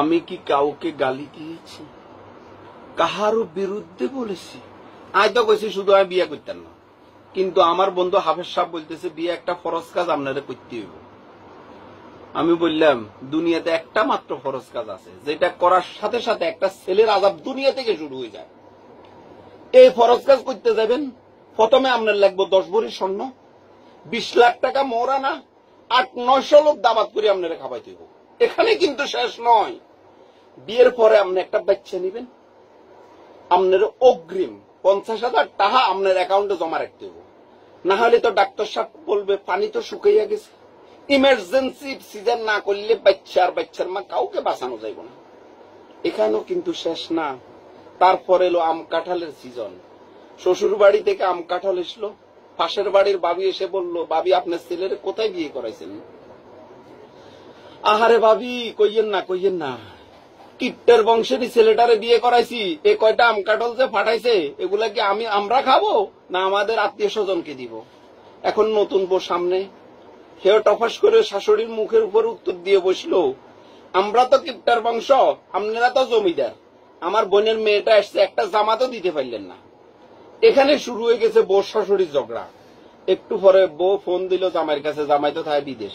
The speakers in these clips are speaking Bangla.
আমি কি কাউকে গালি দিয়েছি কাহারও বিরুদ্ধে বলেছি আয় তো কইছি শুধু আমি বিয়ে করতাম না কিন্তু আমার বন্ধু হাফেজ সাহেব বলতেছে বিয়ে একটা ফরজ কাজ আপনারা করতে হইব আমি বললাম দুনিয়াতে একটা মাত্র ফরজ কাজ আছে যেটা করার সাথে সাথে একটা ছেলের আজাব দুনিয়া থেকে শুরু হয়ে যায় এই ফরজ কাজ করতে যাবেন প্রথমে আপনার লাগবো দশ ভরি স্বর্ণ বিশ লাখ টাকা মরা না আট নয়শো লোক দাবাত করে আপনারা খাবাইতে হইব এখানে কিন্তু শেষ নয় বিয়ের পরে আপনি একটা বাচ্চা নিবেন আপনার অগ্রিম পঞ্চাশ হাজার টাকা আপনার অ্যাকাউন্টে জমা রাখতে হবে না হলে তো ডাক্তার সাহেব বলবে পানি তো শুকাইয়া গেছে ইমার্জেন্সি সিজন না করলে বাচ্চা আর বাচ্চার মা কাউকে বাঁচানো যাইব না এখানেও কিন্তু শেষ না তারপর এলো আম কাঁঠালের সিজন শ্বশুর বাড়ি থেকে আম কাঁঠাল এসলো পাশের বাড়ির বাবি এসে বলল বাবি আপনার ছেলের কোথায় বিয়ে করাইছেন আহারে বাবি কইয়েন না কইয়েন না কিট্টার বংশের ছেলেটারে বিয়ে করাইছি এ কয়টা আম কাটল যে ফাটাইছে এগুলা কি আমি আমরা খাবো না আমাদের আত্মীয় স্বজনকে দিব এখন নতুন বউ সামনে হেও টফাস করে শাশুড়ির মুখের উপর উত্তর দিয়ে বসলো আমরা তো কিপটার বংশ আপনারা তো জমিদার আমার বোনের মেয়েটা এসছে একটা জামাতও দিতে পারলেন না এখানে শুরু হয়ে গেছে বউ শাশুড়ির ঝগড়া একটু পরে বউ ফোন দিল জামাইয়ের কাছে জামাই তো থাকে বিদেশ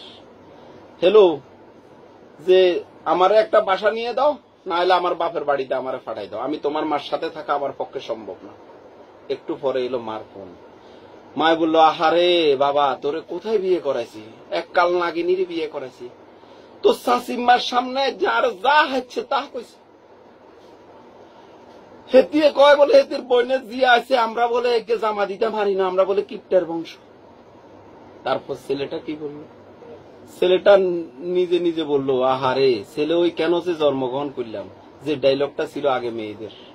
হ্যালো যে আমার একটা বাসা নিয়ে দাও না হলে আমার বাপের বাড়িতে আমার ফাটাই দাও আমি তোমার মার সাথে থাকা আমার পক্ষে সম্ভব না একটু পরে এলো মার ফোন মায় বললো আহারে বাবা তোরে কোথায় বিয়ে করাইছি এক কাল নাগিনীর বিয়ে করাইছি তো শাসিমার সামনে যার যা হচ্ছে তা কইছে হেতিয়ে কয় বলে হেতির বইনে জিয়া আছে আমরা বলে একে জামা দিতে পারি না আমরা বলে কিপটার বংশ তারপর ছেলেটা কি বললো ছেলেটা নিজে নিজে বললো আহারে ছেলে ওই কেন যে জন্মগ্রহণ করলাম যে ডায়লগটা ছিল আগে মেয়েদের